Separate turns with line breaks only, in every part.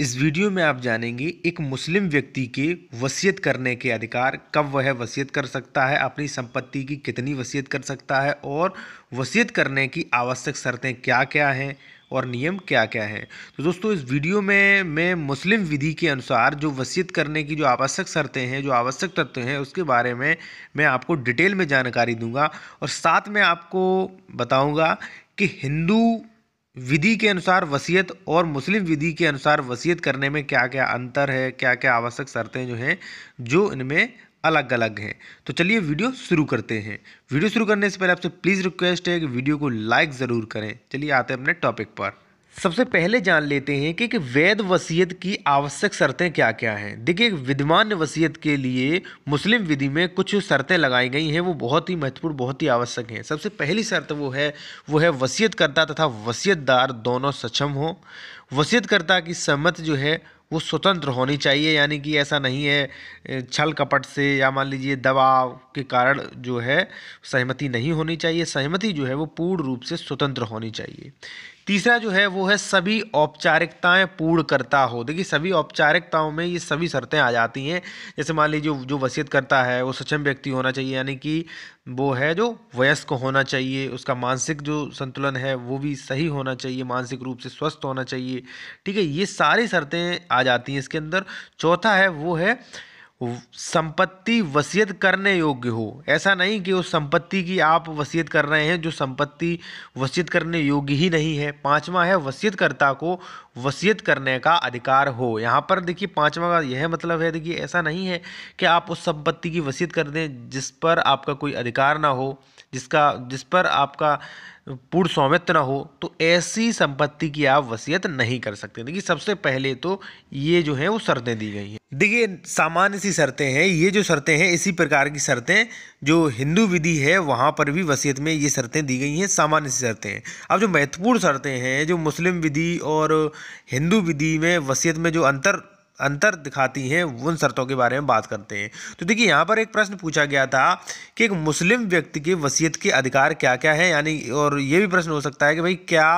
इस वीडियो में आप जानेंगे एक मुस्लिम व्यक्ति के वसीयत करने के अधिकार कब वह वसीयत कर सकता है अपनी संपत्ति की कितनी वसीयत कर सकता है और वसीयत करने की आवश्यक शर्तें क्या क्या हैं और नियम क्या क्या हैं तो दोस्तों इस वीडियो में मैं मुस्लिम विधि के अनुसार जो वसीयत करने की जो आवश्यक शर्तें हैं जो आवश्यक तत्व हैं उसके बारे में मैं आपको डिटेल में जानकारी दूंगा और साथ में आपको बताऊंगा कि हिंदू विधि के अनुसार वसीयत और मुस्लिम विधि के अनुसार वसीयत करने में क्या क्या अंतर है क्या क्या आवश्यक शर्तें जो हैं जो इनमें अलग अलग हैं तो चलिए वीडियो शुरू करते हैं वीडियो शुरू करने से पहले आपसे प्लीज़ रिक्वेस्ट है कि वीडियो को लाइक ज़रूर करें चलिए आते हैं अपने टॉपिक पर सबसे पहले जान लेते हैं कि, कि वैध वसीयत की आवश्यक शर्तें क्या क्या हैं देखिए विद्यमान वसीयत के लिए मुस्लिम विधि में कुछ शर्तें लगाई गई हैं वो बहुत ही महत्वपूर्ण बहुत ही आवश्यक हैं सबसे पहली शर्त वो है वो है वसीयतकर्ता तथा वसीयतदार दोनों सक्षम हो वसीयतकर्ता की सहमत जो है वो स्वतंत्र होनी चाहिए यानी कि ऐसा नहीं है छल कपट से या मान लीजिए दबाव के कारण जो है सहमति नहीं होनी चाहिए सहमति जो है वो पूर्ण रूप से स्वतंत्र होनी चाहिए तीसरा जो है वो है सभी औपचारिकताएं पूर्ण करता हो देखिए सभी औपचारिकताओं में ये सभी शर्तें आ जाती हैं जैसे मान लीजिए जो, जो वसीयत करता है वो सक्षम व्यक्ति होना चाहिए यानी कि वो है जो वयस्क होना चाहिए उसका मानसिक जो संतुलन है वो भी सही होना चाहिए मानसिक रूप से स्वस्थ होना चाहिए ठीक है ये सारी शर्तें आ जाती हैं इसके अंदर चौथा है वो है संपत्ति वसीयत करने योग्य हो ऐसा नहीं कि उस संपत्ति की आप वसीयत कर रहे हैं जो संपत्ति वसीयत करने योग्य ही नहीं है पांचवा है वसीयतकर्ता को वसीयत करने का अधिकार हो यहाँ पर देखिए पांचवा का यह मतलब है देखिए ऐसा नहीं है कि आप उस संपत्ति की वसीयत कर दें जिस पर आपका कोई अधिकार ना हो जिसका जिस पर आपका पूर्ण स्वामित्व ना हो तो ऐसी संपत्ति की आप वसीयत नहीं कर सकते देखिए सबसे पहले तो ये जो है वो शर्तें दी गई हैं देखिए सामान्य सी शर्तें हैं ये जो शर्तें हैं इसी प्रकार की शर्तें जो हिंदू विधि है वहाँ पर भी वसीयत में ये शर्तें दी गई हैं सामान्य सी शर्तें हैं अब जो महत्वपूर्ण शर्तें हैं जो मुस्लिम विधि और हिंदू विधि में वसीयत में जो अंतर अंतर दिखाती हैं उन शर्तों के बारे में बात करते हैं तो देखिए यहाँ पर एक प्रश्न पूछा गया था कि एक मुस्लिम व्यक्ति की वसीयत के अधिकार क्या क्या है यानी और ये भी प्रश्न हो सकता है कि भाई क्या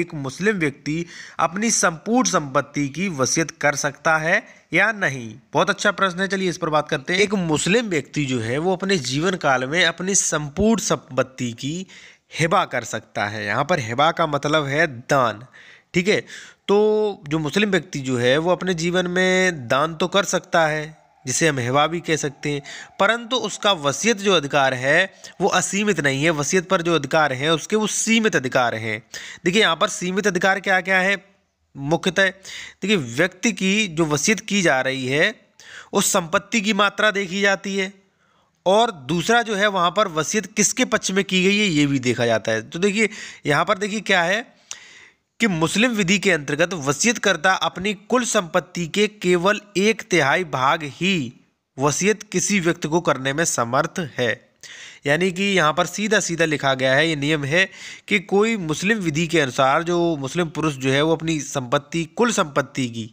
एक मुस्लिम व्यक्ति अपनी संपूर्ण संपत्ति की वसीयत कर सकता है या नहीं बहुत अच्छा प्रश्न है चलिए इस पर बात करते हैं एक मुस्लिम व्यक्ति जो है वो अपने जीवन काल में अपनी संपूर्ण संपत्ति की हिबा कर सकता है यहाँ पर हिबा का मतलब है दान ठीक है तो जो मुस्लिम व्यक्ति जो है वो अपने जीवन में दान तो कर सकता है जिसे हम हेवा भी कह सकते हैं परंतु उसका वसीयत जो अधिकार है वो असीमित नहीं है वसीयत पर जो अधिकार हैं उसके वो सीमित अधिकार हैं देखिए यहाँ पर सीमित अधिकार क्या क्या है मुख्यतः देखिए व्यक्ति की जो वसीयत की जा रही है उस संपत्ति की मात्रा देखी जाती है और दूसरा जो है वहाँ पर वसीयत किसके पक्ष में की गई है ये भी देखा जाता है तो देखिए यहाँ पर देखिए क्या है कि मुस्लिम विधि के अंतर्गत वसीयतकर्ता अपनी कुल संपत्ति के केवल एक तिहाई भाग ही वसीयत किसी व्यक्ति को करने में समर्थ है यानी कि यहाँ पर सीधा सीधा लिखा गया है ये नियम है कि कोई मुस्लिम विधि के अनुसार जो मुस्लिम पुरुष जो है वो अपनी संपत्ति कुल संपत्ति की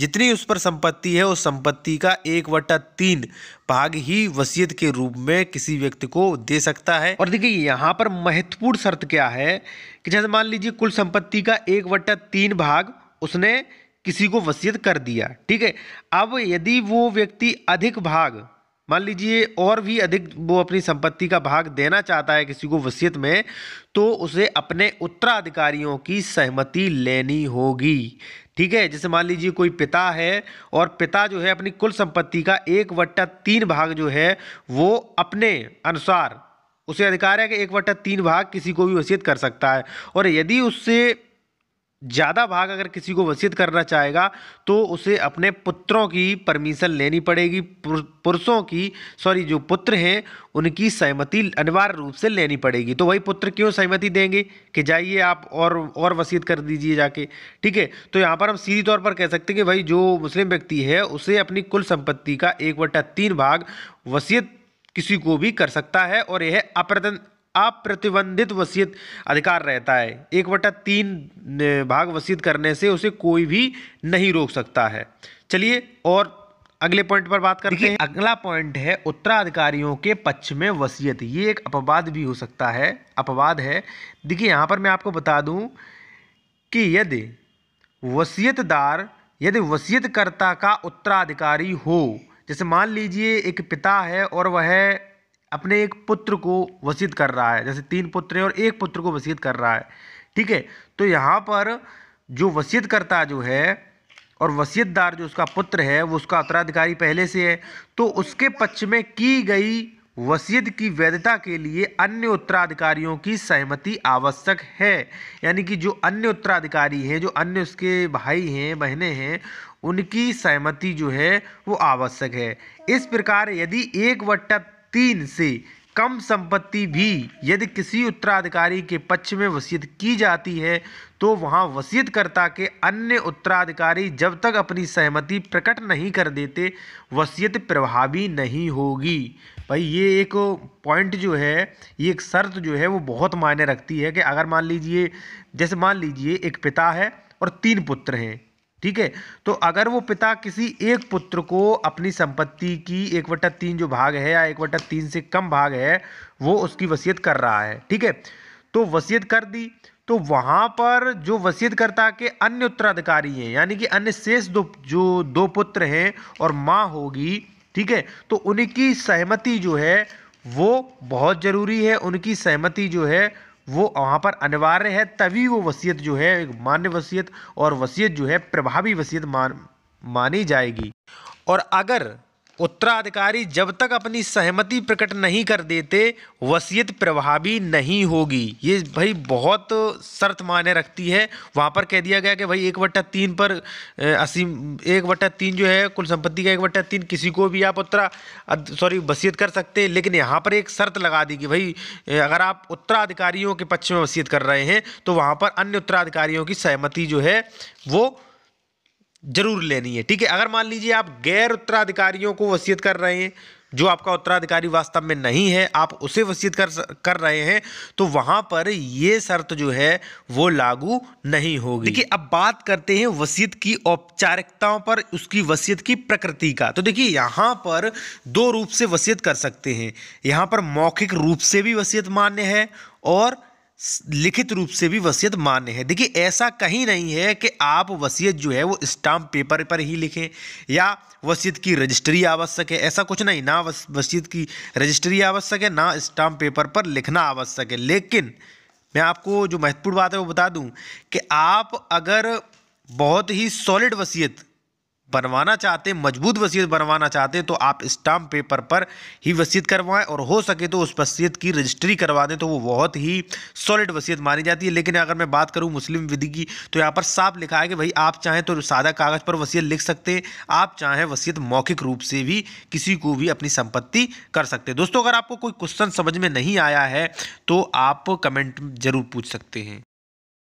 जितनी उस पर संपत्ति है उस संपत्ति का एक वटा तीन भाग ही वसीयत के रूप में किसी व्यक्ति को दे सकता है और देखिए यहाँ पर महत्वपूर्ण शर्त क्या है कि जैसे मान लीजिए कुल संपत्ति का एक वटा तीन भाग उसने किसी को वसीयत कर दिया ठीक है अब यदि वो व्यक्ति अधिक भाग मान लीजिए और भी अधिक वो अपनी संपत्ति का भाग देना चाहता है किसी को वसीयत में तो उसे अपने उत्तराधिकारियों की सहमति लेनी होगी ठीक है जैसे मान लीजिए कोई पिता है और पिता जो है अपनी कुल संपत्ति का एक वट्टा तीन भाग जो है वो अपने अनुसार उसे अधिकार है कि एक वट्टा तीन भाग किसी को भी वसीयत कर सकता है और यदि उससे ज़्यादा भाग अगर किसी को वसीयत करना चाहेगा तो उसे अपने पुत्रों की परमिशन लेनी पड़ेगी पुरुषों की सॉरी जो पुत्र हैं उनकी सहमति अनिवार्य रूप से लेनी पड़ेगी तो वही पुत्र क्यों सहमति देंगे कि जाइए आप और और वसीयत कर दीजिए जाके ठीक है तो यहाँ पर हम सीधी तौर पर कह सकते हैं कि भाई जो मुस्लिम व्यक्ति है उसे अपनी कुल संपत्ति का एक वटा तीन भाग वसीयत किसी को भी कर सकता है और यह अप्रतन अप्रतिबंधित वसीयत अधिकार रहता है एक बटा तीन भाग वसीयत करने से उसे कोई भी नहीं रोक सकता है चलिए और अगले पॉइंट पर बात करते हैं अगला पॉइंट है उत्तराधिकारियों के पक्ष में वसीयत ये एक अपवाद भी हो सकता है अपवाद है देखिए यहाँ पर मैं आपको बता दूँ कि यदि वसीयतदार यदि वसीयतकर्ता का उत्तराधिकारी हो जैसे मान लीजिए एक पिता है और वह अपने एक पुत्र को वसीत कर रहा है जैसे तीन पुत्र और एक पुत्र को वसीत कर रहा है ठीक है तो यहाँ पर जो वसीयत करता जो है और वसीयतदार जो उसका पुत्र है वो उसका उत्तराधिकारी पहले से है तो उसके पक्ष में की गई वसीयत की वैधता के लिए अन्य उत्तराधिकारियों की सहमति आवश्यक है यानी कि जो अन्य उत्तराधिकारी हैं जो अन्य उसके भाई हैं बहनें हैं उनकी सहमति जो है वो आवश्यक है इस प्रकार यदि एक वट्टा तीन से कम संपत्ति भी यदि किसी उत्तराधिकारी के पक्ष में वसीयत की जाती है तो वहाँ वसीयतकर्ता के अन्य उत्तराधिकारी जब तक अपनी सहमति प्रकट नहीं कर देते वसीयत प्रभावी नहीं होगी भाई ये एक पॉइंट जो है ये एक शर्त जो है वो बहुत मायने रखती है कि अगर मान लीजिए जैसे मान लीजिए एक पिता है और तीन पुत्र हैं ठीक है तो अगर वो पिता किसी एक पुत्र को अपनी संपत्ति की एक वटा तीन जो भाग है या एक वटा तीन से कम भाग है वो उसकी वसीयत कर रहा है ठीक है तो वसीयत कर दी तो वहाँ पर जो वसीयतकर्ता के अन्य उत्तराधिकारी हैं यानी कि अन्य शेष दो जो दो पुत्र हैं और माँ होगी ठीक है तो उनकी सहमति जो है वो बहुत ज़रूरी है उनकी सहमति जो है वो वहाँ पर अनिवार्य है तभी वो वसीयत जो है एक मान्य वसीयत और वसीयत जो है प्रभावी वसीयत मान मानी जाएगी और अगर उत्तराधिकारी जब तक अपनी सहमति प्रकट नहीं कर देते वसीयत प्रभावी नहीं होगी ये भाई बहुत शर्त माने रखती है वहाँ पर कह दिया गया कि भाई एक बट्टा तीन पर असीम एक बट्टा तीन जो है कुल संपत्ति का एक बट्टा तीन किसी को भी आप उत्तरा सॉरी वसीयत कर सकते हैं लेकिन यहाँ पर एक शर्त लगा दी कि भाई अगर आप उत्तराधिकारियों के पक्ष में वसीयत कर रहे हैं तो वहाँ पर अन्य उत्तराधिकारियों की सहमति जो है वो जरूर लेनी है ठीक है अगर मान लीजिए आप गैर उत्तराधिकारियों को वसीयत कर रहे हैं जो आपका उत्तराधिकारी वास्तव में नहीं है आप उसे वसीयत कर कर रहे हैं तो वहाँ पर ये शर्त जो है वो लागू नहीं होगी देखिए अब बात करते हैं वसीयत की औपचारिकताओं पर उसकी वसीयत की प्रकृति का तो देखिए यहाँ पर दो रूप से वसीयत कर सकते हैं यहाँ पर मौखिक रूप से भी वसीयत मान्य है और लिखित रूप से भी वसीयत मान्य है देखिए ऐसा कहीं नहीं है कि आप वसीयत जो है वो स्टाम्प पेपर पर ही लिखें या वसीयत की रजिस्ट्री आवश्यक है ऐसा कुछ नहीं ना वसीयत की रजिस्ट्री आवश्यक है ना स्टाम्प पेपर पर लिखना आवश्यक है लेकिन मैं आपको जो महत्वपूर्ण बात है वो बता दूं कि आप अगर बहुत ही सॉलिड वसीयत बनवाना चाहते हैं मजबूत वसीयत बनवाना चाहते हैं तो आप स्टाम्प पेपर पर ही वसीयत करवाएं और हो सके तो उस वसीयत की रजिस्ट्री करवा दें तो वो बहुत ही सॉलिड वसीयत मानी जाती है लेकिन अगर मैं बात करूँ मुस्लिम विधि की तो यहाँ पर साफ लिखा है कि भाई आप चाहें तो सादा कागज़ पर वसीयत लिख सकते हैं आप चाहें वसीयत मौखिक रूप से भी किसी को भी अपनी संपत्ति कर सकते दोस्तों अगर आपको कोई क्वेश्चन समझ में नहीं आया है तो आप कमेंट ज़रूर पूछ सकते हैं